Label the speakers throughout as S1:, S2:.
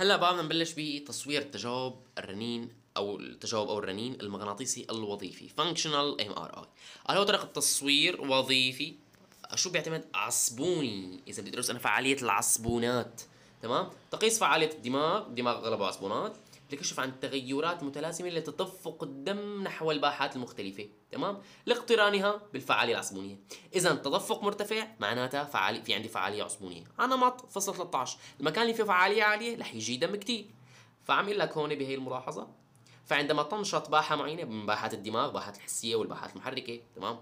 S1: هلا بقى نبلش بتصوير تجاوب الرنين او التجاوب او الرنين المغناطيسي الوظيفي functional MRI هل هو طريقه تصوير وظيفي شو بيعتمد عصبوني اذا بدي ادرس انا فعاليه العصبونات تمام تقيس فعاليه الدماغ دماغ غلبه عصبونات لكشف عن التغيرات المتلازمة لتدفق الدم نحو الباحات المختلفة تمام لاقترانها بالفعالية العصبونية إذا تدفق مرتفع معناتها فعالي في عندي فعالية عصبونية على نمط فصل 13 المكان اللي فيه فعالية عالية رح يجي دم كتير فعم لك هون بهي الملاحظة فعندما تنشط باحة معينة من باحات الدماغ باحات الحسية والباحات المحركة تمام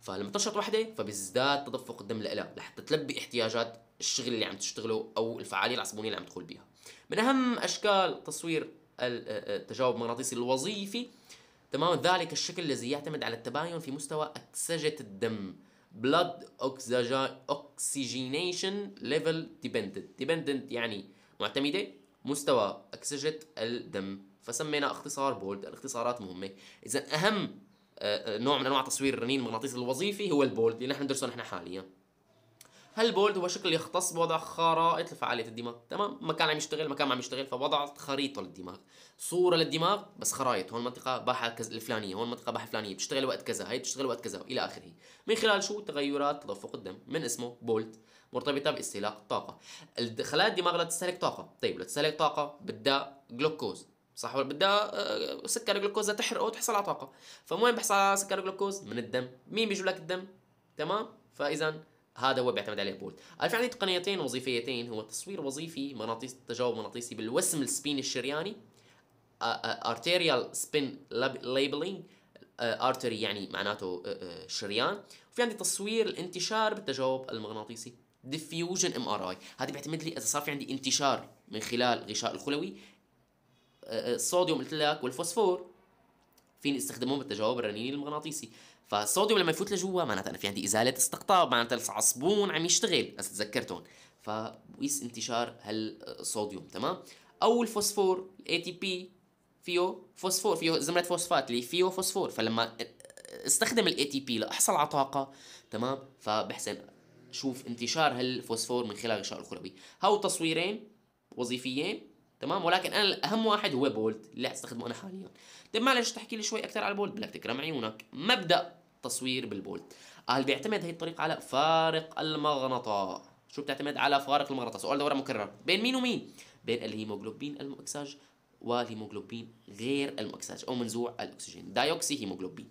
S1: فلما تنشط وحده فبيزداد تدفق الدم لها لحتى تلبي احتياجات الشغل اللي عم تشتغله او الفعاليه العصبونيه اللي عم تدخل بيها من اهم اشكال تصوير آه، آه، التجاوب المغناطيسي الوظيفي تمام ذلك الشكل الذي يعتمد على التباين في مستوى أكسجة الدم blood oxygenation level dependent dependent يعني معتمدة مستوى أكسجة الدم فسمينا اختصار بولد الاختصارات مهمة إذا أهم آه، نوع من أنواع تصوير الرنين المغناطيسي الوظيفي هو البولد اللي نحن ندرسه نحن حاليا هالبولد هو شكل يختص بوضع خرائط لفعاليه الدماغ تمام مكان عم يشتغل مكان عم يشتغل فوضعت خريطه للدماغ صوره للدماغ بس خرايط هون منطقه باحه كز... الفلانيه هون منطقه باحه الفلانية بتشتغل وقت كذا هي بتشتغل وقت كذا الى اخره من خلال شو تغيرات تدفق الدم من اسمه بولد مرتبطه باستهلاك الطاقه خلايا الدماغ لا تستهلك طاقه طيب لا تستهلك طاقه بدها جلوكوز صح ولا بدها آه، سكر جلوكوز تحرقه وتحصل على طاقه فمين بحصل على سكر جلوكوز من الدم مين بيجيب لك الدم تمام فاذا هذا هو بيعتمد عليه بولت في يعني عندي تقنيتين وظيفيتين هو تصوير وظيفي مغناطيس تجاوب مغناطيسي بالوسم السبين الشرياني ارتيريال سبين ليبلينج ارتري يعني معناته آه، آه، شريان وفي عندي تصوير الانتشار بالتجاوب المغناطيسي ديفيوجن ام ار اي هذا بيعتمد لي اذا صار في عندي انتشار من خلال الغشاء الخلوي الصوديوم قلت لك والفوسفور فيني استخدمهم بالتجاوب الرنيني المغناطيسي فالصوديوم لما يفوت لجوا معناتها انا في عندي ازاله استقطاب معناتها العصبون عم يشتغل بس تذكرتهم فبقيس انتشار هالصوديوم تمام او الفوسفور الاي تي بي فيه فوسفور فيه زمره فوسفات اللي فيه فوسفور فلما استخدم الاي تي بي لاحصل على طاقه تمام فبحسن شوف انتشار هالفوسفور من خلال الغشاء الخلوي هاو تصويرين وظيفيين تمام ولكن انا اهم واحد هو بولت اللي استخدمه انا حاليا طيب معلش تحكي لي شوي اكثر على البولت بدك تكرم عيونك مبدا تصوير بالبولت قال بيعتمد هي الطريقه على فارق المغنطه شو بتعتمد على فارق المغنطه سؤال دوره مكرر بين مين ومين بين الهيموغلوبين المؤكساج والهيموغلوبين غير المؤكساج او منزوع الاكسجين دايوكسي هيموغلوبين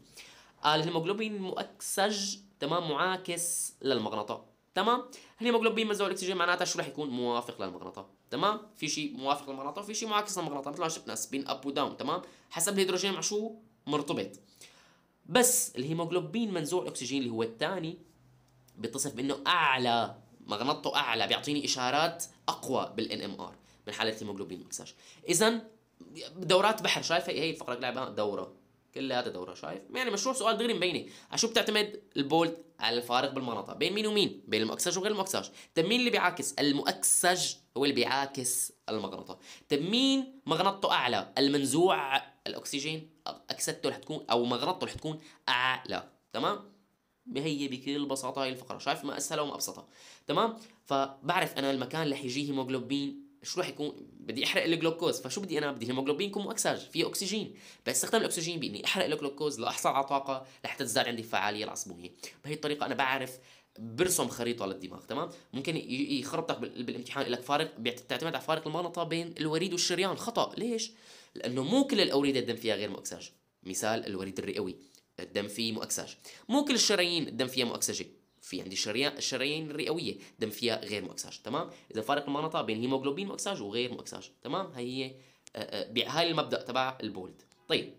S1: الهيموغلوبين المؤكسج تمام معاكس للمغناطه تمام الهيموغلوبين منزوع الاكسجين معناتها شو رح يكون موافق للمغناطه تمام في شيء موافق للمغناطه وفي شيء معاكس للمغناطه مثل ما شفنا سبين اب وداون تمام حسب الهيدروجين مع شو مرتبط بس الهيموجلوبين منزوع الاكسجين اللي هو الثاني بيتصف بانه اعلى مغنطته اعلى بيعطيني اشارات اقوى بالان ام ار من حاله الهيموجلوبين مكساج اذا دورات بحر شايف إيه هي الفقره اللي لعبها دوره كلها دوره شايف يعني مشروع سؤال دغري مبينه على شو بتعتمد البولت على الفارق بالمغنطه بين مين ومين بين المؤكسج وغير المؤكسج طب مين اللي بيعاكس المؤكسج هو اللي بيعاكس المغناطه طب مين مغناطته اعلى المنزوع الاكسجين اكسدته رح تكون او مغرطته رح تكون اعلى تمام هي بكل بساطه هي الفقره شايف ما اسهلها وما ابسطها تمام فبعرف انا المكان اللي رح يجيه شو رح يكون بدي احرق الجلوكوز فشو بدي انا بدي هيموجلوبين يكون مؤكسج في اكسجين باستخدام الاكسجين باني احرق الجلوكوز لاحصل على طاقه لحتى تزداد عندي الفعاليه العصبيه بهي الطريقه انا بعرف برسم خريطه للدماغ تمام ممكن يخربطك بالامتحان لك فارق بتعتمد على فارق المغناطه بين الوريد والشريان خطا ليش لانه مو كل الاورده الدم فيها غير مؤكساج مثال الوريد الرئوي الدم فيه مؤكساج مو كل الشرايين الدم فيها مؤكسجه في عندي الشرايين الشرايين الرئويه دم فيها غير مؤكساج تمام اذا فارق المناطه بين هيموغلوبين مؤكساج وغير مؤكساج تمام هي هي آه، آه، هاي المبدا تبع البولد طيب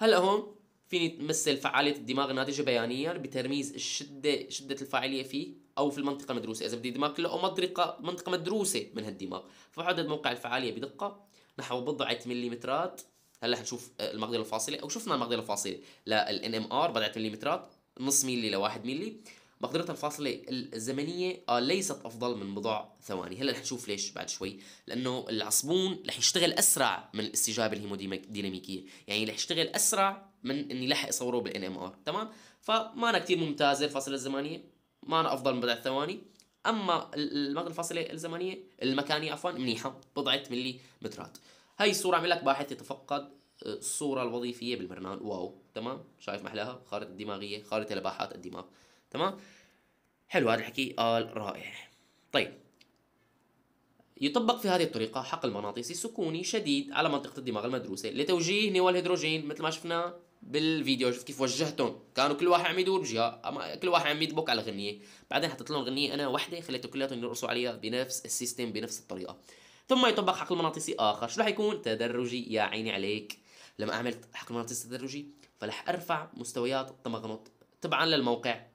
S1: هلا هون فيني تمثل فعالية الدماغ الناتجة بيانيا بترميز الشدة شدة الفاعلية فيه أو في المنطقة المدروسة إذا بدي دماغ كله أو منطقة منطقة مدروسة من هالدماغ فبحدد موقع الفعالية بدقة نحو بضعة مليمترات هلا حنشوف آه، المقدرة الفاصلة أو شفنا المقدرة الفاصلة للـ NMR بضعة مليمترات نص ملي لواحد ملي مقدرتها الفاصلة الزمنية آه، ليست أفضل من بضع ثواني هلا رح نشوف ليش بعد شوي لأنه العصبون رح يشتغل أسرع من الاستجابة الهيموديناميكية يعني رح يشتغل أسرع من إني لحق صوره بالان ام ار تمام فما أنا كثير ممتازة الفاصلة الزمنية ما أنا أفضل من بضع ثواني أما الفاصلة الزمنية المكانية عفوا منيحة بضعة ملي مترات هاي الصورة عم لك باحث يتفقد آه، الصورة الوظيفية بالبرنامج واو تمام شايف محلاها خارطة الدماغية خارطة لباحات الدماغ تمام حلو هذا الحكي قال آه، رائع طيب يطبق في هذه الطريقة حقل المغناطيسي سكوني شديد على منطقة الدماغ المدروسة لتوجيه نواة الهيدروجين مثل ما شفنا بالفيديو شفت كيف وجهتهم كانوا كل واحد عم يدور جهة كل واحد عم يدبك على غنية بعدين حطيت لهم غنية أنا وحدة خليته كلياتهم يرقصوا عليها بنفس السيستم بنفس الطريقة ثم يطبق حقل المغناطيسي آخر شو رح يكون تدرجي يا عيني عليك لما أعمل حقل المغناطيسي تدرجي فلح أرفع مستويات التمغنط تبعا للموقع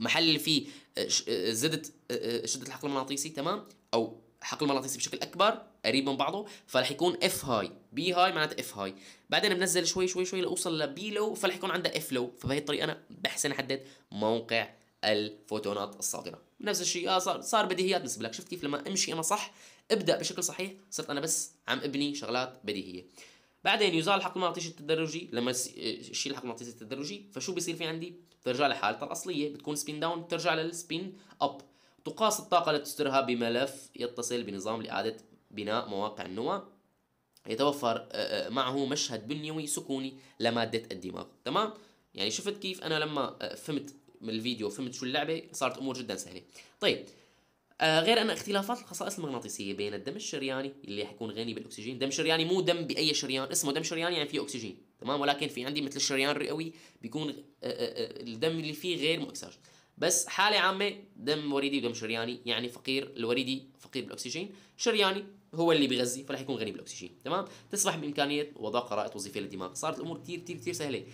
S1: محل اللي فيه آه، آه، زدت آه، شده الحقل المغناطيسي تمام او حقل مغناطيسي بشكل اكبر قريب من بعضه فرح يكون اف هاي بي هاي معناتها اف هاي بعدين بنزل شوي شوي شوي لأوصل لبي لو فرح يكون عندها اف لو فبهي الطريقه انا بحسن احدد موقع الفوتونات الصادره نفس الشيء آه صار صار بديهيات بالنسبه لك شفت كيف لما امشي انا صح ابدا بشكل صحيح صرت انا بس عم ابني شغلات بديهيه بعدين يزال الحقل المغناطيسي التدرجي لما يشيل الحقل المغناطيسي التدرجي فشو بيصير في عندي بترجع لحالتها الأصلية بتكون سبين داون بترجع للسبين أب تقاس الطاقة لتسترها بملف يتصل بنظام لإعادة بناء مواقع النواة يتوفر آه، آه، معه مشهد بنيوي سكوني لمادة الدماغ تمام يعني شفت كيف أنا لما آه، فهمت من الفيديو فهمت شو اللعبة صارت أمور جدا سهلة طيب آه غير ان اختلافات الخصائص المغناطيسيه بين الدم الشرياني اللي حيكون غني بالاكسجين، دم شرياني مو دم باي شريان، اسمه دم شرياني يعني فيه اكسجين، تمام ولكن في عندي مثل الشريان الرئوي بيكون آه، آه، آه، الدم اللي فيه غير مؤكسج بس حالة عامة دم وريدي ودم شرياني يعني فقير الوريدي فقير بالأكسجين شرياني هو اللي بيغذي فراح يكون غني بالأكسجين تمام تسمح بإمكانية وضع خرائط وظيفية للدماغ صارت الأمور كثير كثير كثير سهلة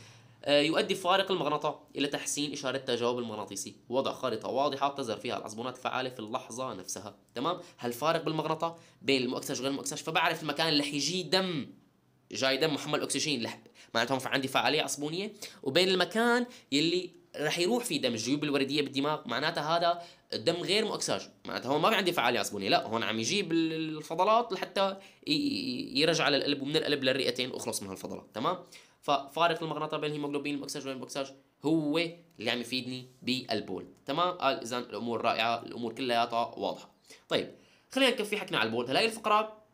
S1: يؤدي فارق المغناطة إلى تحسين إشارة التجاوب المغناطيسي وضع خارطة واضحة تظهر فيها العصبونات الفعالة في اللحظة نفسها تمام هالفارق بالمغناطة بين المؤكسج وغير المؤكسج فبعرف المكان اللي حيجي دم جاي دم محمل أكسجين معناتهم عندي فعاليه عصبونيه وبين المكان يلي رح يروح فيه دم الجيوب الورديه بالدماغ معناتها هذا الدم غير مؤكساج معناتها هون ما عندي فعاليه عصبونيه لا هون عم يجيب الفضلات لحتى يرجع للقلب ومن القلب للرئتين واخلص من هالفضلات تمام ففارق المغناطه بين الهيموجلوبين المؤكساج وبين المؤكساج هو اللي عم يفيدني بالبول تمام قال اذا الامور رائعه الامور كلياتها واضحه طيب خلينا نكفي حكنا على البول هلا الفقره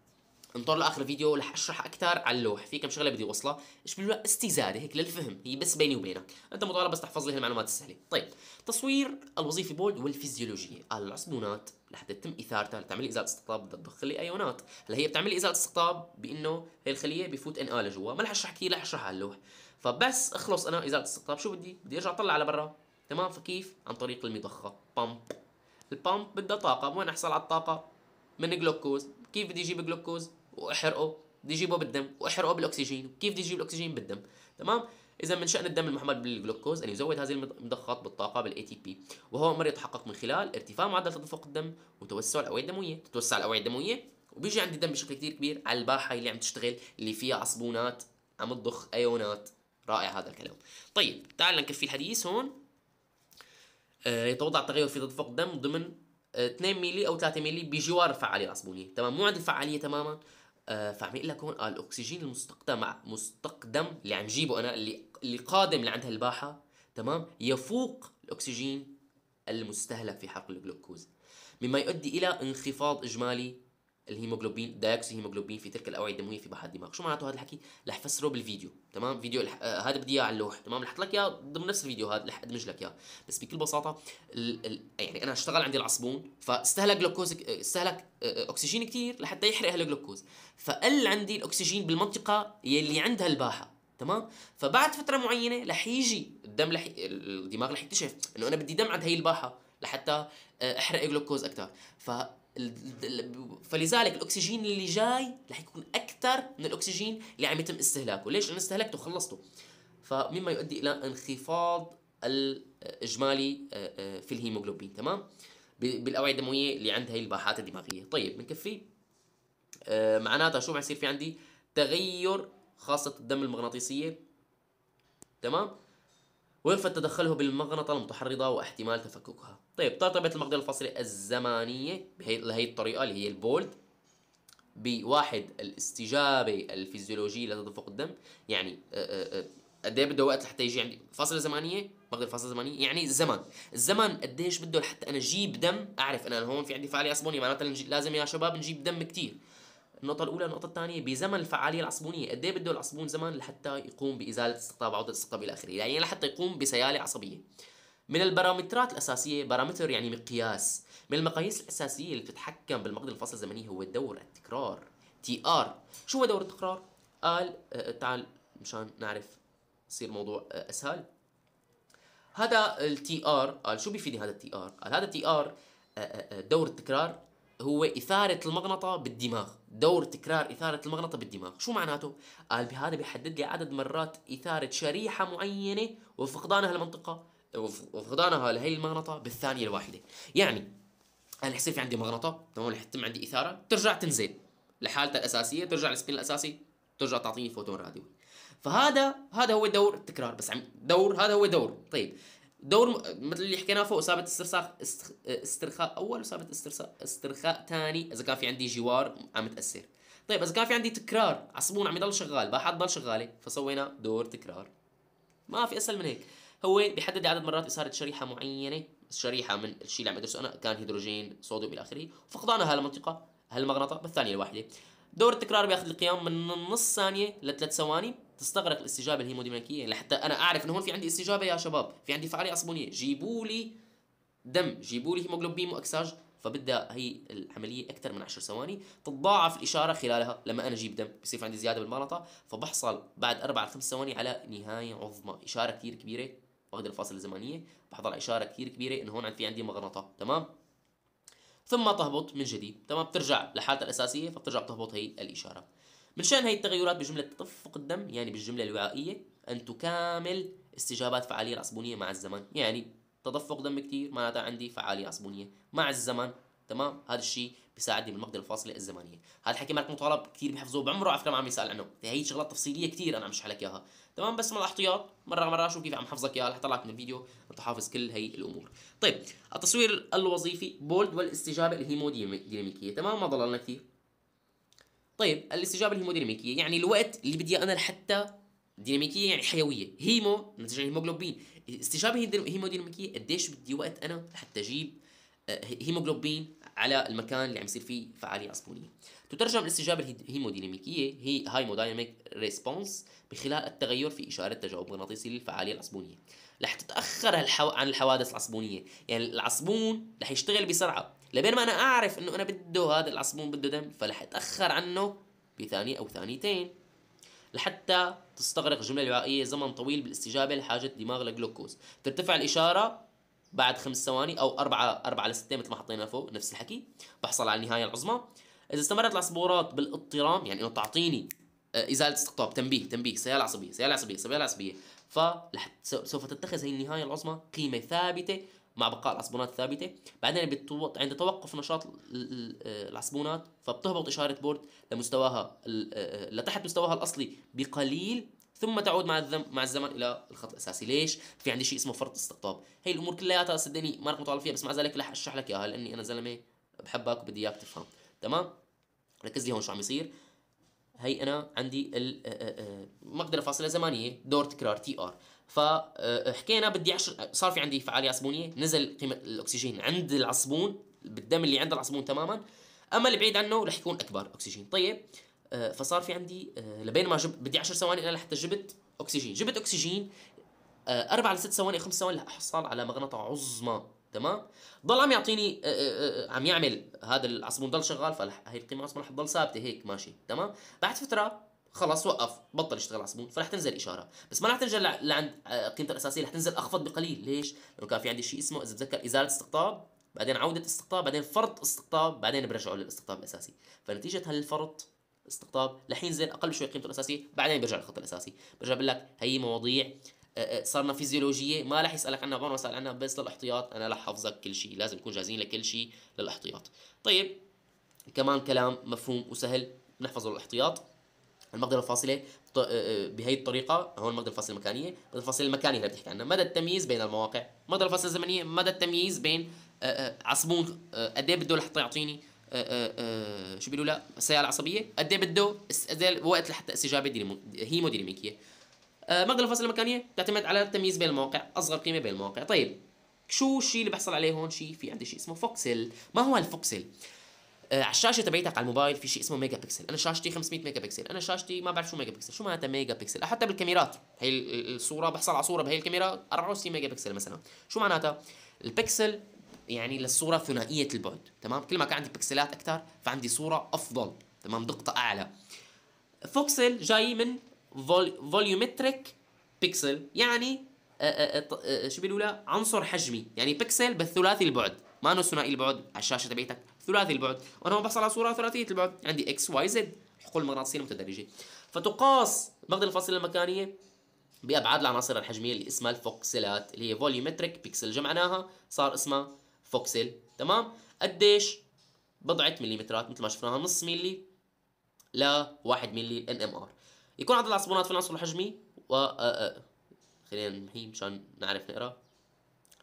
S1: انطر لاخر فيديو رح اشرح اكثر على اللوح في كم شغله بدي اوصلها ايش بالله استزاده هيك للفهم هي بس بيني وبينك انت مطالب بس تحفظ لي هالمعلومات السهله طيب تصوير الوظيفي بولد والفيزيولوجيه العصبونات لحتى تتم اثارتها لتعمل ازاله استقطاب بدها تضخ لي ايونات هلا هي بتعمل ازاله استقطاب بانه هي الخليه بفوت ان ال جوا ما رح اشرح كثير رح اشرحها على اللوح فبس اخلص انا ازاله استقطاب شو بدي بدي ارجع اطلع على برا تمام فكيف عن طريق المضخه بامب البامب بدها طاقه وين احصل على الطاقه من جلوكوز كيف بدي اجيب جلوكوز واحرقه بدي اجيبه بالدم واحرقه بالاكسجين كيف بدي اجيب الاكسجين بالدم تمام اذا من شان الدم المحمل بالجلوكوز ان يزود هذه المضخات بالطاقه بالاي تي بي وهو امر يتحقق من خلال ارتفاع معدل تدفق الدم وتوسع الاوعيه الدمويه تتوسع الاوعيه الدمويه وبيجي عندي الدم بشكل كثير كبير على الباحه اللي عم تشتغل اللي فيها عصبونات عم تضخ ايونات رائع هذا الكلام طيب تعال نكفي الحديث هون آه يتوضع التغير في تدفق الدم ضمن 2 آه، ملي او 3 ملي بجوار الفعاليه العصبونيه تمام مو عند الفعاليه تماما آه، فعم يقول لك هون قال آه، الاكسجين المستقدم مستقدم اللي عم جيبه انا اللي اللي قادم لعند هالباحه تمام يفوق الاكسجين المستهلك في حرق الجلوكوز مما يؤدي الى انخفاض اجمالي الهيموجلوبين دايكس هيموجلوبين في تلك الاوعيه الدمويه في بحر الدماغ شو معناته هذا الحكي رح افسره بالفيديو تمام فيديو آه، هذا بدي اياه على اللوح تمام رح احط لك اياه ضمن نفس الفيديو هذا رح ادمج لك اياه بس بكل بساطه الـ الـ يعني انا اشتغل عندي العصبون فاستهلك جلوكوز استهلك آه، آه، اكسجين كثير لحتى يحرق هالجلوكوز فقل عندي الاكسجين بالمنطقه يلي عندها الباحه تمام فبعد فتره معينه رح يجي الدم رح الدماغ رح يكتشف انه انا بدي دم عند هي الباحه لحتى احرق جلوكوز اكثر ف فلذلك الاكسجين اللي جاي رح يكون اكثر من الاكسجين اللي عم يتم استهلاكه، ليش؟ لانه استهلكته خلصته. فمما يؤدي الى انخفاض الاجمالي آه، آه، في الهيموغلوبين، تمام؟ بالاوعيه الدمويه اللي عندها هي الباحات الدماغيه، طيب بنكفي آه، معناتها شو رح يصير في عندي؟ تغير خاصه الدم المغناطيسيه تمام؟ ويرفض تدخله بالمغنطة المتحرضة واحتمال تفككها طيب ترتبط طيب، طيب، المقدرة الفاصلة الزمانية بهي الطريقة اللي هي البولد بواحد الاستجابة الفيزيولوجية لتدفق الدم يعني آه، آه، آه، قد ايه بده وقت لحتى يجي عندي فاصله زمانيه مقدرة فاصله زمانيه يعني الزمن الزمن قديش بده لحتى انا اجيب دم اعرف انا هون في عندي فعاليه عصبونيه معناتها لازم يا شباب نجيب دم كتير النقطه الاولى النقطه الثانيه بزمن الفعاليه العصبونيه قد ايه بده العصبون زمن لحتى يقوم بازاله استقطاب عضله استقطاب الى اخره يعني لحتى يقوم بسياله عصبيه من البارامترات الاساسيه بارامتر يعني مقياس من المقاييس الاساسيه اللي بتتحكم بالمقد الفصل الزمني هو دور التكرار تي ار شو هو دور التكرار قال آه، تعال مشان نعرف يصير الموضوع آه، اسهل هذا التي ار قال شو بيفيدني هذا التي ار قال هذا التي ار آه، دور التكرار هو إثارة المغنطة بالدماغ دور تكرار إثارة المغنطة بالدماغ شو معناته؟ قال بهذا بيحدد لي عدد مرات إثارة شريحة معينة وفقدانها للمنطقة وفقدانها لهي المغنطة بالثانية الواحدة يعني أنا يصير في عندي مغنطة تمام رح يتم عندي إثارة ترجع تنزل لحالتها الأساسية ترجع للسبين الأساسي ترجع تعطيني فوتون راديوي فهذا هذا هو دور التكرار بس عم دور هذا هو دور طيب دور مثل اللي حكيناه فوق سابت استرساخ استرخاء اول وسابت استرخاء استرخاء ثاني اذا كان في عندي جوار عم تاثر طيب اذا كان في عندي تكرار عصبون عم يضل شغال بقى حتضل شغاله فسوينا دور تكرار ما في اسهل من هيك هو بيحدد عدد مرات اثاره شريحه معينه شريحه من الشيء اللي عم ادرسه انا كان هيدروجين صوديوم الى اخره فقدانها هالمنطقه هالمغنطه بالثانيه الواحده دور التكرار بياخذ القيام من نص ثانيه لثلاث ثواني تستغرق الاستجابه الهيموديناميكيه لحتى يعني انا اعرف انه هون في عندي استجابه يا شباب في عندي فعاليه عصبونيه جيبوا لي دم جيبوا لي هيموجلوبين واكساج فبدها هي العملية أكثر من 10 ثواني تتضاعف الإشارة خلالها لما أنا أجيب دم بصير عندي زيادة بالمغناطة فبحصل بعد أربع خمس ثواني على نهاية عظمى إشارة كثير كبيرة واخذ الفاصلة الزمنية بحضر على إشارة كثير كبيرة إنه هون في عندي مغنطه تمام ثم تهبط من جديد تمام بترجع لحالتها الأساسية فبترجع بتهبط هي الإشارة من شأن هي التغيرات بجملة تدفق الدم يعني بالجملة الوعائية أن تكامل استجابات فعالية العصبونية مع الزمن يعني تدفق دم كتير معناتها عندي فعالية عصبونية مع الزمن تمام هذا الشيء بيساعدني بالمقدرة الفاصلة الزمنية هذا الحكي مالك مطالب كثير بحفظه بعمره على فكره ما عم يسال عنه هي شغلات تفصيليه كثير انا عم بشرح لك اياها تمام بس من الاحتياط مره مره شوف كيف عم حفظك اياها رح من الفيديو انت حافظ كل هي الامور طيب التصوير الوظيفي بولد والاستجابه الهيموديناميكيه تمام ما ضللنا كثير طيب الاستجابه الهيموديناميكيه يعني الوقت اللي بدي انا لحتى ديناميكيه يعني حيويه هيمو نتيجه هيموجلوبين استجابه هيموديناميكيه قديش بدي وقت انا لحتى اجيب آه، هيموجلوبين على المكان اللي عم يصير فيه فعاليه عصبونيه تترجم الاستجابه الهيموديناميكيه هي هايمودايناميك ريسبونس بخلال التغير في اشاره تجاوب مغناطيسي للفعاليه العصبونيه رح تتاخر عن الحوادث العصبونيه يعني العصبون رح يشتغل بسرعه لبين ما انا اعرف انه انا بده هذا العصبون بده دم فلح اتاخر عنه بثانيه او ثانيتين لحتى تستغرق الجمله الوعائيه زمن طويل بالاستجابه لحاجه الدماغ لجلوكوز ترتفع الاشاره بعد خمس ثواني او أربعة أربعة لستة مثل ما حطينا فوق نفس الحكي بحصل على النهايه العظمى اذا استمرت العصبورات بالاضطرام يعني انه تعطيني آه، ازاله استقطاب تنبيه تنبيه سياله عصبيه سياله عصبيه سياله عصبيه فسوف تتخذ هي النهايه العظمى قيمه ثابته مع بقاء العصبونات ثابته بعدين بتوط... عند توقف نشاط العصبونات فبتهبط اشاره بورد لمستواها لتحت مستواها الاصلي بقليل ثم تعود مع الذم مع الزمن الى الخط الاساسي ليش في عندي شيء اسمه فرط استقطاب هي الامور كلياتها صدقني ما رح مطالع فيها بس مع ذلك رح اشرح لك اياها لاني انا زلمه بحبك وبدي اياك تفهم تمام ركز لي هون شو عم يصير هي انا عندي المقدره فاصله زمنيه دور تكرار تي ار فحكينا بدي عشر صار في عندي فعاليه عصبونيه نزل قيمه الاكسجين عند العصبون بالدم اللي عند العصبون تماما اما اللي بعيد عنه رح يكون اكبر اكسجين طيب آه، فصار في عندي آه، لبين ما جب بدي 10 ثواني انا لحتى جبت اكسجين جبت اكسجين آه، اربع لست ثواني خمس ثواني لحصل على مغناطة عظمى تمام ضل عم يعطيني عم يعمل هذا العصبون ضل شغال فهي القيمه العظمى رح تضل ثابته هيك ماشي تمام بعد فتره خلاص وقف بطل يشتغل على الصمود فرح تنزل اشاره بس ما رح تنزل لعند آه، قيمتها الاساسيه رح تنزل اخفض بقليل ليش لانه كان في عندي شيء اسمه اذا بتذكر ازاله استقطاب بعدين عوده استقطاب بعدين فرط استقطاب بعدين برجعه للاستقطاب الاساسي فنتيجه هالفرط استقطاب رح ينزل اقل شوي قيمته الاساسيه بعدين برجع للخط الاساسي برجع بقول لك هي مواضيع آه، آه، صرنا فيزيولوجيه ما رح يسالك عنها عمره وسال عنها بس للاحتياط انا رح حافظك كل شيء لازم نكون جاهزين لكل شيء للاحتياط طيب كمان كلام مفهوم وسهل نحفظه للاحتياط المقدرة الفاصلة آه، آه، بهي الطريقة هون المقدرة الفاصلة المكانية المقدرة الفاصلة المكانية اللي بتحكي عنها مدى التمييز بين المواقع المقدرة الفاصلة الزمنية مدى التمييز بين آه، عصبون قد ايه بده لحتى يعطيني شو بيقولوا لا سيارة عصبية، قد ايه بده وقت لحتى استجابة هيموديناميكية المقدرة الفاصلة المكانية تعتمد على التمييز بين المواقع اصغر قيمة بين المواقع طيب شو الشيء اللي بحصل عليه هون شيء في عندي شيء اسمه فوكسل ما هو الفوكسل آه، على الشاشه تبعتك على الموبايل في شيء اسمه ميجا بكسل انا شاشتي 500 ميجا بكسل انا شاشتي ما بعرف شو ميجا بكسل شو معناتها ميجا بكسل حتى بالكاميرات هي الصوره بحصل على صوره بهي الكاميرا 64 ميجا بكسل مثلا شو معناتها البكسل يعني للصوره ثنائيه البعد تمام كل ما كان عندي بكسلات اكثر فعندي صوره افضل تمام دقه اعلى فوكسل جاي من فوليومتريك بيكسل يعني آه، آه، شو بيقولوا عنصر حجمي يعني بيكسل بالثلاثي البعد ما انه ثنائي البعد على الشاشه تبعتك ثلاثي البعد وانا بحصل على صوره ثلاثيه البعد عندي اكس واي زد حقول المغناطيسيه المتدرجه فتقاس مقدار الفاصله المكانيه بابعاد العناصر الحجميه اللي اسمها الفوكسلات اللي هي فوليومتريك بيكسل جمعناها صار اسمها فوكسل تمام قديش بضعه مليمترات مثل ما شفناها نص ملي ل 1 ملي ان ام ار يكون عدد العصبونات في العنصر الحجمي و خلينا نحيي مشان نعرف نقرا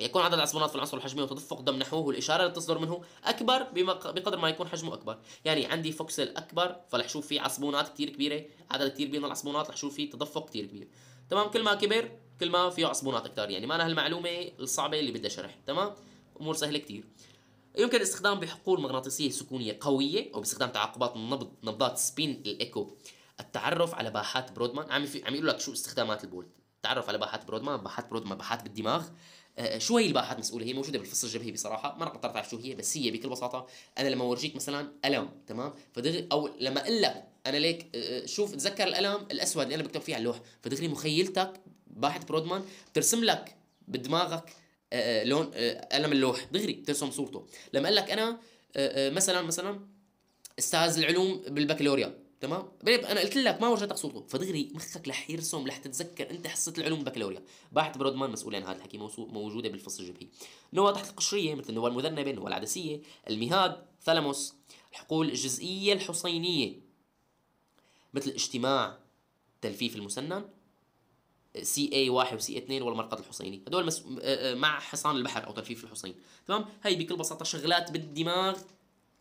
S1: يكون عدد العصبونات في العنصر الحجمي وتدفق دم نحوه والإشارة اللي تصدر منه أكبر بقدر ما يكون حجمه أكبر يعني عندي فوكسل أكبر فرح شوف فيه عصبونات كثير كبيرة عدد كثير كبير من العصبونات رح شوف فيه تدفق كثير كبير تمام كل ما كبر كل ما فيه عصبونات اكثر، يعني انا هالمعلومة الصعبة اللي بدها شرح تمام أمور سهلة كثير. يمكن استخدام بحقول مغناطيسية سكونية قوية أو باستخدام تعاقبات النبض نبضات سبين الإيكو التعرف على باحات برودمان عم في... عم يقول لك شو استخدامات البولت التعرف على باحات برودمان باحات برودمان باحات بالدماغ شو هي الباحات مسؤوله هي موجوده بالفص الجبهي بصراحه ما انا قدرت اعرف شو هي بس هي بكل بساطه انا لما اورجيك مثلا الم تمام فدغري او لما اقول لك انا ليك آه، آه، شوف تذكر الالم الاسود اللي انا بكتب فيه على اللوح فدغري مخيلتك باحث برودمان بترسم لك بدماغك آه، لون قلم اللوح دغري بترسم صورته لما اقول لك انا مثلا مثلا استاذ العلوم بالبكالوريا تمام بيبقى انا قلت لك ما وجدت صوته فدغري مخك رح يرسم رح تتذكر انت حصه العلوم بكالوريا باحث برودمان مسؤول عن هذا الحكي موجوده بالفصل الجبهي نواه تحت القشريه مثل النواه المذنبه النواه العدسيه المهاد ثلموس الحقول الجزئيه الحصينيه مثل اجتماع تلفيف المسنن سي اي 1 وسي اي 2 والمرقد الحصيني هدول آه، آه، مع حصان البحر او تلفيف الحصين تمام هاي بكل بساطه شغلات بالدماغ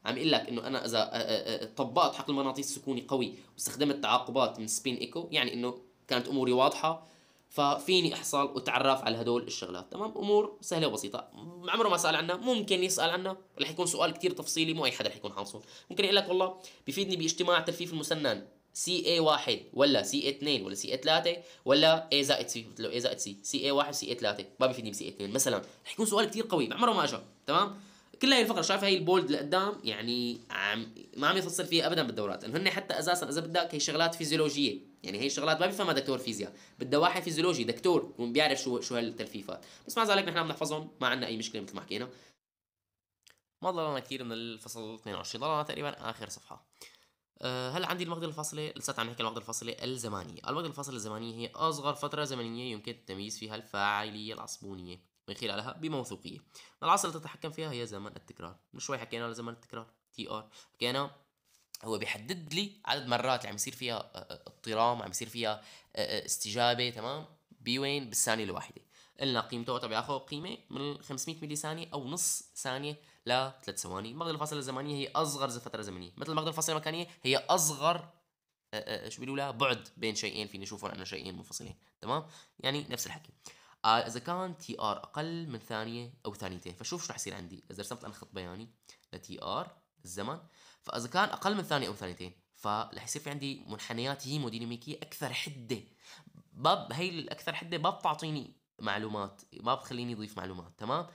S1: عم يقول لك انه انا اذا آه، آه، آه، طبقت حقل المغناطيس السكوني قوي واستخدمت تعاقبات من سبين ايكو يعني انه كانت اموري واضحه ففيني احصل واتعرف على هدول الشغلات تمام امور سهله وبسيطه عمره ما سال عنها ممكن يسال عنها رح يكون سؤال كتير تفصيلي مو اي حدا رح يكون حاصل ممكن يقول لك والله بفيدني باجتماع تلفيف المسنن سي اي 1 ولا سي اي 2 ولا سي اي 3 ولا اي زائد سي قلت له اي زائد سي سي اي 1 سي اي 3 ما بفيدني بسي اي 2 مثلا رح يكون سؤال كتير قوي عمره ما اجى تمام كل هاي الفقره شايف هاي البولد لقدام يعني عم ما عم يفصل فيها ابدا بالدورات انه هن حتى اساسا اذا بدك هي شغلات فيزيولوجيه يعني هي شغلات ما بيفهمها دكتور فيزياء بده واحد فيزيولوجي دكتور بيعرف شو شو هالتلفيفات بس مع ذلك نحن عم نحفظهم ما عندنا اي مشكله مثل ما حكينا ما ضلنا كثير من الفصل 22 ضلنا تقريبا اخر صفحه هل آه، هلا عندي المقدرة الفاصلة لسات عم نحكي المقدرة الفاصلة الزمانية، المقدرة الفاصلة الزمانية هي أصغر فترة زمنية يمكن التمييز فيها الفاعلية العصبونية من خلالها بموثوقية العاصفة اللي تتحكم فيها هي زمن التكرار من شوي حكينا على زمن التكرار تي ار حكينا هو بيحدد لي عدد مرات اللي عم يصير فيها آه، آه، اضطرام عم يصير فيها آه، استجابة تمام بوين بالثانية الواحدة قلنا قيمته وقتها بياخذ قيمة من 500 ملي ثانية أو نص ثانية لثلاث ثواني المقدار الفاصلة الزمنية هي أصغر فترة زمنية مثل المقدار الفاصلة المكانية هي أصغر شو بيقولوا لها بعد بين شيئين فيني اشوفهم انه شيئين منفصلين تمام يعني نفس الحكي قال آه، اذا كان تي ار اقل من ثانيه او ثانيتين فشوف شو رح يصير عندي اذا رسمت انا خط بياني لتي ار الزمن فاذا كان اقل من ثانيه او ثانيتين فرح يصير في عندي منحنيات هيموديناميكيه اكثر حده باب هي الاكثر حده ما بتعطيني معلومات ما بتخليني اضيف معلومات تمام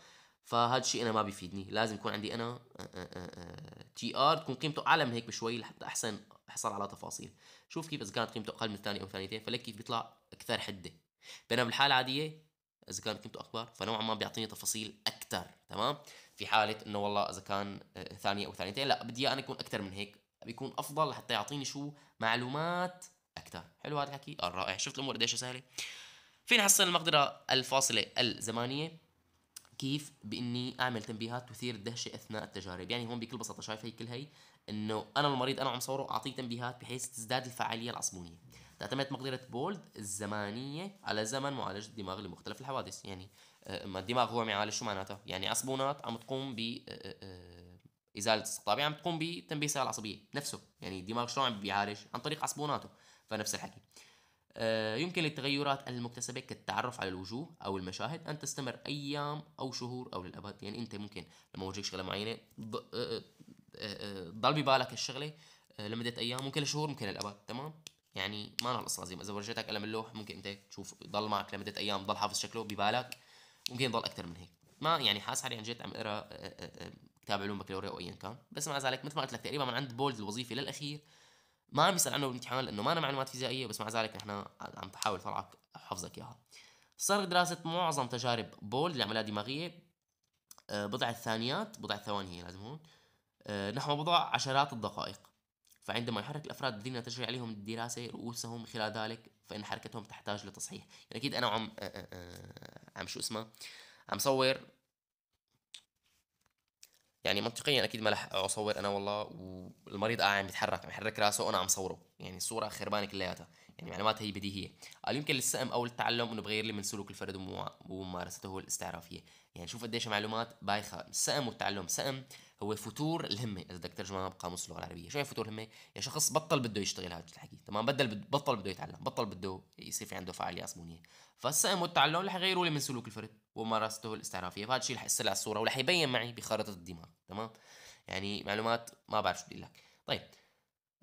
S1: فهذا الشيء انا ما بيفيدني لازم يكون عندي انا تي آه، ار آه، تكون قيمته اعلى من هيك بشوي لحتى احسن احصل على تفاصيل شوف كيف اذا كانت قيمته اقل من ثانيه او ثانيتين فلك كيف بيطلع اكثر حده بينما بالحاله العاديه اذا كان قيمته اكبر فنوعا ما بيعطيني تفاصيل اكثر تمام في حاله انه والله اذا كان آه، ثانيه او ثانيتين لا بدي انا يكون اكثر من هيك بيكون افضل لحتى يعطيني شو معلومات اكثر حلو هذا الحكي آه رائع شفت الامور قديش سهله فينا نحصل المقدره الفاصله الزمانيه كيف باني اعمل تنبيهات تثير الدهشه اثناء التجارب يعني هون بكل بساطه شايف هي كل هي انه انا المريض انا عم صوره اعطيه تنبيهات بحيث تزداد الفعاليه العصبونيه تعتمد مقدرة بولد الزمانية على زمن معالجة الدماغ لمختلف الحوادث يعني آه، ما الدماغ هو عم يعالج شو معناتها يعني عصبونات عم تقوم ب آه، آه، إزالة الصطابة عم تقوم بتنبيه السيارة العصبية نفسه يعني الدماغ شلون عم بيعالج عن طريق عصبوناته فنفس الحكي يمكن للتغيرات المكتسبة كالتعرف على الوجوه أو المشاهد أن تستمر أيام أو شهور أو للأبد يعني أنت ممكن لما وجهك شغلة معينة ضل ببالك الشغلة لمدة أيام ممكن لشهور ممكن للأبد تمام يعني ما نهى القصه العظيمه اذا ورجيتك قلم اللوح ممكن انت تشوف يضل معك لمده ايام ضل حافظ شكله ببالك ممكن يضل اكثر من هيك ما يعني حاس حالي عن جد عم اقرا آه، آه، آه، كتاب علوم بكالوريا او ايا كان بس مع ذلك مثل ما قلت لك تقريبا من عند بولد الوظيفه للاخير ما عم يسال عنه بالامتحان لانه ما أنا معلومات فيزيائيه بس مع ذلك نحن عم تحاول طلعك حفظك اياها صار دراسة معظم تجارب بولد اللي عملها دماغية بضع الثانيات بضع الثواني هي لازم هون نحو بضع عشرات الدقائق فعندما يحرك الأفراد الذين تجري عليهم الدراسة رؤوسهم خلال ذلك فإن حركتهم تحتاج لتصحيح يعني أكيد أنا عم آه، آه، آه، عم شو اسمه عم صور يعني منطقيا اكيد ما رح اصور انا والله والمريض قاعد عم يتحرك عم يحرك راسه وانا عم صوره يعني الصوره خربانه كلياتها يعني معلومات هي بديهيه قال يمكن للسئم او للتعلم انه بغير لي من سلوك الفرد وممارسته الاستعرافيه يعني شوف قديش معلومات بايخه السئم والتعلم سئم هو فتور الهمه اذا بدك ترجمها بقاموس اللغه العربيه شو يعني فتور الهمه يا شخص بطل بده يشتغل هذا الحكي تمام بدل بطل بده يتعلم بطل بده يصير في عنده فعاليه اسمونيه فهسا والتعلم التعلم رح يغيروا لي من سلوك الفرد وممارسته الاستعرافيه فهذا الشيء رح يأثر على الصوره ورح يبين معي بخريطه الدماغ تمام يعني معلومات ما بعرف شو بدي لك طيب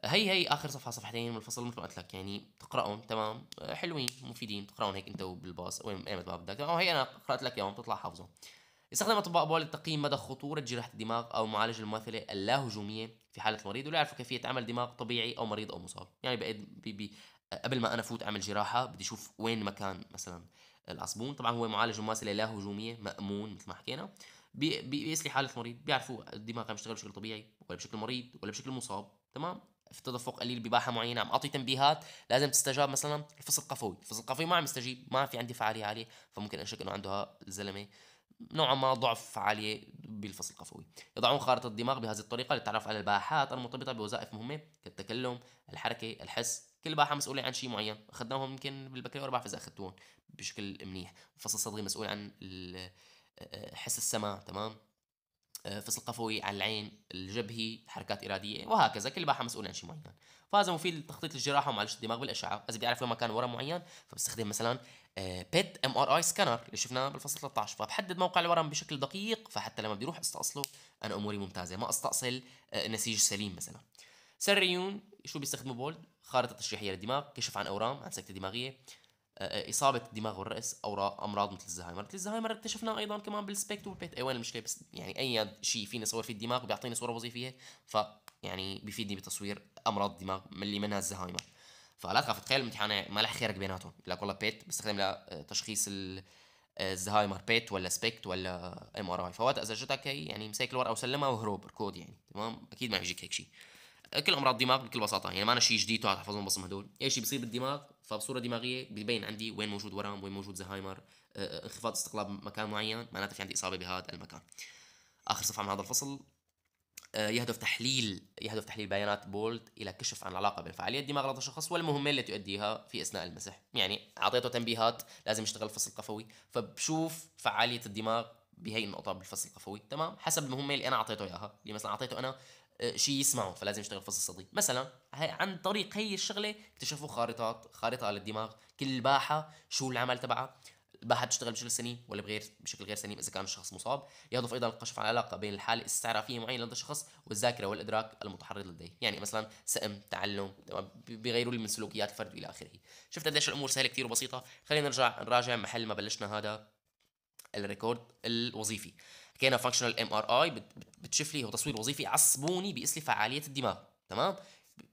S1: هي هي اخر صفحه صفحتين من الفصل مثل ما قلت لك يعني تقراهم تمام حلوين مفيدين تقراهم هيك انت بالباص وين ايمت ما بدك هي انا قرات لك اياهم بتطلع حافظهم يستخدم أطباء بول لتقييم مدى خطورة جراحة الدماغ أو معالج المماثلة اللاهجومية في حالة المريض وليعرفوا كيفية عمل دماغ طبيعي أو مريض أو مصاب يعني بقيت بي بي قبل ما أنا أفوت أعمل جراحة بدي أشوف وين مكان مثلا العصبون طبعا هو معالج مماثلة لا هجومية مأمون مثل ما حكينا بي بيقيس لي حالة المريض بيعرفوا الدماغ عم يشتغل بشكل طبيعي ولا بشكل مريض ولا بشكل مصاب تمام في تدفق قليل بباحة معينة عم أعطي تنبيهات لازم تستجاب مثلا الفصل القفوي الفصل القفوي ما عم يستجيب ما في عندي فعالية عاليه فممكن أشك إنه عندها زلمة نوعا ما ضعف عالية بالفصل القفوي يضعون خارطة الدماغ بهذه الطريقة للتعرف على الباحات المرتبطة بوظائف مهمة كالتكلم الحركة الحس كل باحة مسؤولة عن شيء معين أخذناهم يمكن بالبكالوريا أربع إذا أخذتوهم بشكل منيح الفصل الصدغي مسؤول عن آه، حس السمع تمام آه، فصل قفوي عن العين الجبهي حركات إرادية وهكذا كل باحة مسؤول عن شيء معين فهذا مفيد لتخطيط الجراحة ومعالجة الدماغ بالأشعة إذا بيعرف لو مكان ورم معين فبستخدم مثلا بيت ام ار اي سكانر اللي شفناه بالفصل 13 فبحدد موقع الورم بشكل دقيق فحتى لما بدي اروح استأصله انا اموري ممتازه ما استأصل آه، نسيج سليم مثلا سريون شو بيستخدموا بولد خارطه تشريحيه للدماغ كشف عن اورام عن سكته دماغيه آه، آه، إصابة الدماغ والرأس أو أمراض مثل الزهايمر، مثل الزهايمر اكتشفناه أيضا كمان بالسبيكت والبيت أي وين المشكلة بس يعني أي شيء فيني أصور فيه الدماغ بيعطيني صورة وظيفية ف يعني بيفيدني بتصوير أمراض الدماغ اللي منها الزهايمر. فعلاقه تخيل الامتحان ما لح خيرك بيناتهم لك والله بيت بستخدم لتشخيص آه، آه، الزهايمر بيت ولا سبيكت ولا ام ار اي فوات اذا جتك هي يعني مسك الورقه وسلمها وهروب ركود يعني تمام اكيد ما يجيك هيك شيء كل امراض دماغ بكل بساطه يعني ما أنا شيء جديد تقعد تحفظهم بس هدول اي شيء بيصير بالدماغ فبصوره دماغيه ببين عندي وين موجود ورم وين موجود زهايمر آه، انخفاض استقلاب مكان معين معناته في عندي اصابه بهذا المكان اخر صفحه من هذا الفصل آه، يهدف تحليل يهدف تحليل بيانات بولد الى كشف عن العلاقه بين فعاليه دماغ هذا الشخص والمهمه التي يؤديها في اثناء المسح، يعني اعطيته تنبيهات لازم يشتغل الفصل القفوي، فبشوف فعاليه الدماغ بهي النقطه بالفصل القفوي، تمام؟ حسب المهمه اللي انا اعطيته اياها، اللي يعني مثلا اعطيته انا آه، شيء يسمعه فلازم يشتغل فصل الصدى، مثلا عن طريق هي الشغله اكتشفوا خارطات خارطه للدماغ، كل باحه شو العمل تبعها، بقى هتشتغل بشكل سليم ولا بغير بشكل غير سليم اذا كان الشخص مصاب يهدف ايضا القشف على العلاقه بين الحاله الاستعرافيه معينه لدى الشخص والذاكره والادراك المتحرض لديه يعني مثلا سئم تعلم لي من سلوكيات الفرد والى اخره شفت قديش الامور سهله كثير وبسيطه خلينا نرجع نراجع محل ما بلشنا هذا الريكورد الوظيفي حكينا فانكشنال ام ار اي بتشوف لي هو تصوير وظيفي عصبوني بيقيس لي فعاليه الدماغ تمام أه،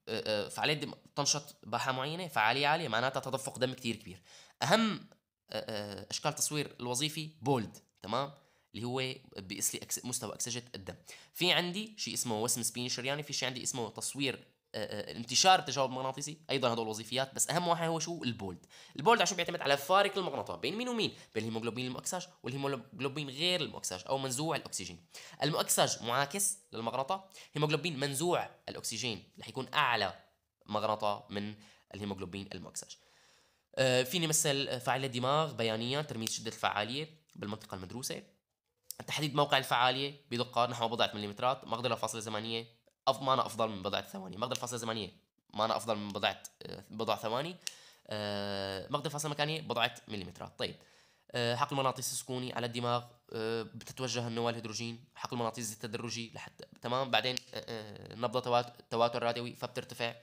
S1: أه، فعاليه الدماغ تنشط باحه معينه فعاليه عاليه معناتها تدفق دم كثير كبير اهم آه، آه، اشكال تصوير الوظيفي بولد تمام اللي هو بيقيس لي مستوى اكسجه الدم في عندي شيء اسمه وسم سبيني شرياني في شيء عندي اسمه تصوير آه، انتشار التجاوب المغناطيسي ايضا هدول الوظيفيات بس اهم واحد هو شو البولد البولد عشان بيعتمد على فارق المغناطيس بين مين ومين بين الهيموغلوبين المؤكساج والهيموغلوبين غير المؤكساج او منزوع الاكسجين المؤكساج معاكس للمغناطه هيموغلوبين منزوع الاكسجين رح يكون اعلى مغناطه من الهيموغلوبين المؤكساج آه، فيني مثل فعالية دماغ بيانيا ترميز شده الفعاليه بالمنطقه المدروسه تحديد موقع الفعاليه بدقه نحو بضعه مليمترات مقدره فاصله زمنيه أف أنا افضل من بضعه ثواني مقدره فاصله زمنيه أنا افضل من بضعه آه، بضع ثواني آه، مقدار فاصله مكانيه بضعه مليمترات طيب حقل مغناطيسي سكوني على الدماغ بتتوجه النواه الهيدروجين حقل مغناطيسي التدرجي لحتى تمام بعدين نبضه تواتر راديوي فبترتفع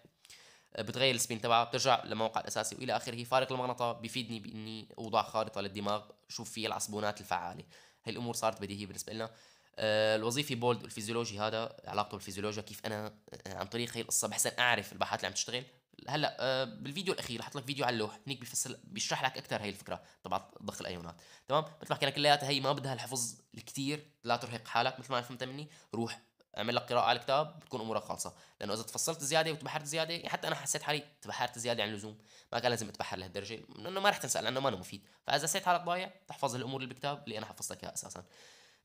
S1: بتغير السبين تبعها بترجع لموقع الاساسي والى اخره فارق المغنطه بفيدني باني اوضع خارطه للدماغ شوف فيها العصبونات الفعاله هي الامور صارت بديهيه بالنسبه لنا آه، الوظيفي بولد والفيزيولوجي هذا علاقته بالفيزيولوجيا كيف انا آه، عن طريق هي القصه بحسن اعرف الباحات اللي عم تشتغل هلا آه، بالفيديو الاخير رح لك فيديو على اللوح هنيك بيفسر بيشرح لك اكثر هي الفكره تبع ضخ الايونات تمام مثل ما حكينا كلياتها هي ما بدها الحفظ الكثير لا ترهق حالك مثل ما فهمت مني روح اعمل لك قراءه على الكتاب بتكون امورك خالصه لانه اذا تفصلت زياده وتبحرت زياده يعني حتى انا حسيت حالي تبحرت زياده عن اللزوم ما كان لازم اتبحر لهالدرجه لانه ما رح تنسى لانه ما أنا مفيد فاذا حسيت حالك ضايع تحفظ الامور اللي بالكتاب اللي انا حفظتك لك اياها اساسا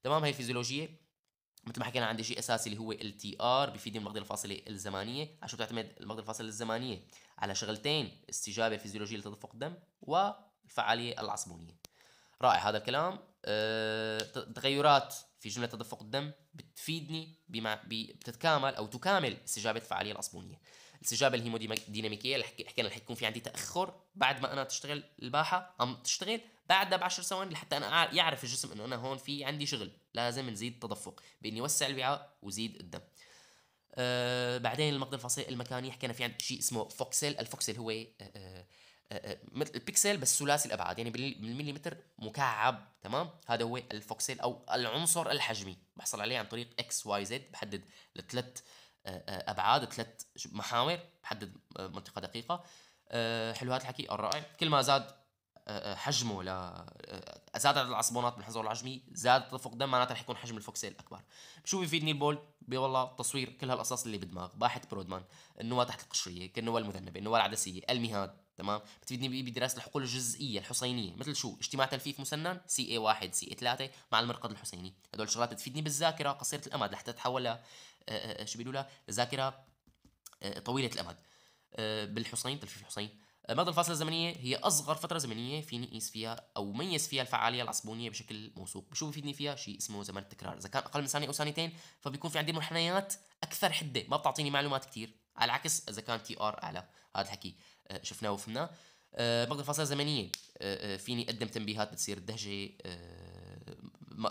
S1: تمام هي الفيزيولوجيه مثل ما حكينا عندي شيء اساسي اللي هو ال تي ار بيفيد المغذيه الفاصله الزمانيه على شو بتعتمد المغذيه الفاصله الزمانيه على شغلتين استجابه فيزيولوجيه لتدفق الدم والفعاليه العصبونيه رائع هذا الكلام أه تغيرات في جملة تدفق الدم بتفيدني بما بتتكامل أو تكامل استجابة الفعالية العصبونية الاستجابة الهيموديناميكية اللي حكينا رح يكون في عندي تأخر بعد ما أنا تشتغل الباحة عم تشتغل بعدها ب 10 ثواني لحتى أنا يعرف الجسم إنه أنا هون في عندي شغل لازم نزيد التدفق بإني وسع الوعاء وزيد الدم أه بعدين المقدم الفصيل المكاني حكينا في عند شيء اسمه فوكسل الفوكسل هو أه, آه، آه، آه، مثل البكسل بس ثلاثي الابعاد يعني بالمليمتر مكعب تمام هذا هو الفوكسل او العنصر الحجمي بحصل عليه عن طريق اكس واي زد بحدد الثلاث آه، ابعاد ثلاث محاور بحدد منطقه دقيقه حلو هذا الحكي الرائع كل ما زاد حجمه ل عدد العصبونات بالحظر العجمي زاد الفقدان معناتها رح يكون حجم الفوكسيل اكبر شو بيفيدني البول والله تصوير كل هالقصص اللي بدماغ باحث برودمان النواه تحت القشريه النواه المذنبه النواه العدسيه المهاد تمام بتفيدني بدراسه الحقول الجزئيه الحسينيه مثل شو اجتماع تلفيف مسنن سي اي 1 سي اي 3 مع المرقد الحسيني هدول الشغلات بتفيدني بالذاكره قصيره الامد لحتى تتحول ل آه، آه، آه، شو بيقولوا لها لذاكره طويله الامد بالحسين تلفيف الحسين مدى الفاصله الزمنيه هي اصغر فتره زمنيه فيني اقيس فيها او ميز فيها الفعاليه العصبونيه بشكل موثوق شو بفيدني فيها شيء اسمه زمن التكرار اذا كان اقل من ثانيه او ثانيتين فبيكون في عندي منحنيات اكثر حده ما بتعطيني معلومات كثير على العكس اذا كان تي ار اعلى هذا الحكي آه، شفناه وفهمناه بقدر آه، فاصله زمنيه آه، فيني اقدم تنبيهات بتصير الدهجة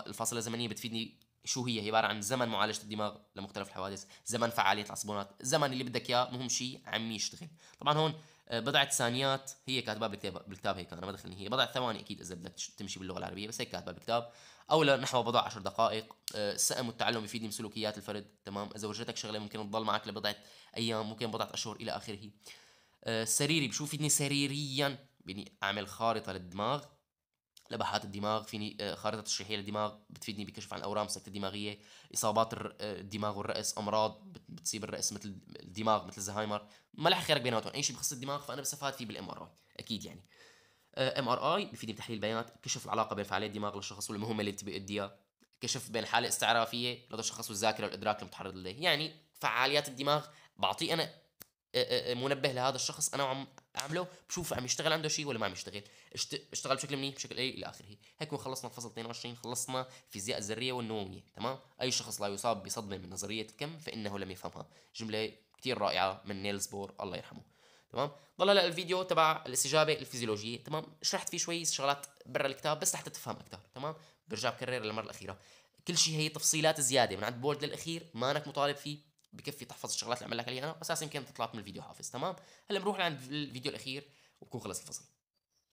S1: الفاصله الزمنيه بتفيدني شو هي هي عباره عن زمن معالجه الدماغ لمختلف الحوادث زمن فعاليه العصبونات زمن اللي بدك اياه مهم شيء عم يشتغل طبعا هون بضعة ثانيات هي كاتبة بالكتاب بالكتاب هيك انا ما دخلني هي بضعة ثواني اكيد اذا بدك تمشي باللغة العربية بس هيك كاتبة بالكتاب او نحو بضع عشر دقائق السقم والتعلم يفيدني بسلوكيات الفرد تمام اذا وجدتك شغلة ممكن تضل معك لبضعة ايام ممكن بضعة اشهر الى اخره آه، سريري بشو فيني سريريا بإني أعمل خارطة للدماغ لبحات الدماغ فيني آه، خارطة تشريحية للدماغ بتفيدني بكشف عن أورام السكتة الدماغية إصابات آه، الدماغ والرأس أمراض بتصيب الرأس مثل الدماغ مثل الزهايمر ما لح خيرك بيناتهم أي يعني شيء بخص الدماغ فأنا بستفاد فيه بالإم آر آي أكيد يعني ام ار اي بفيدني بتحليل البيانات كشف العلاقه بين فعاليه الدماغ للشخص والمهمه اللي تبي اديها كشف بين حاله استعرافيه الشخص والذاكره والادراك المتحرر له يعني فعاليات الدماغ بعطيه انا آه، آه، آه، منبه لهذا الشخص انا عم اعمله بشوف عم يشتغل عنده شيء ولا ما عم يشتغل اشتغل بشكل منيح بشكل اي الى اخره هيك خلصنا الفصل 22 خلصنا الفيزياء الذريه والنوويه تمام اي شخص لا يصاب بصدمه من نظريه الكم فانه لم يفهمها جمله كثير رائعه من نيلز بور الله يرحمه تمام ضل هلا الفيديو تبع الاستجابه الفيزيولوجيه تمام شرحت فيه شوي شغلات برا الكتاب بس لحتى تفهم اكثر تمام برجع بكرر للمره الاخيره كل شيء هي تفصيلات زياده من عند بورد للاخير مانك مطالب فيه بكفي تحفظ الشغلات اللي عملها لك عليها انا اساسا يمكن تطلع من الفيديو حافظ تمام هلا بنروح لعند الفيديو الاخير وبكون خلص الفصل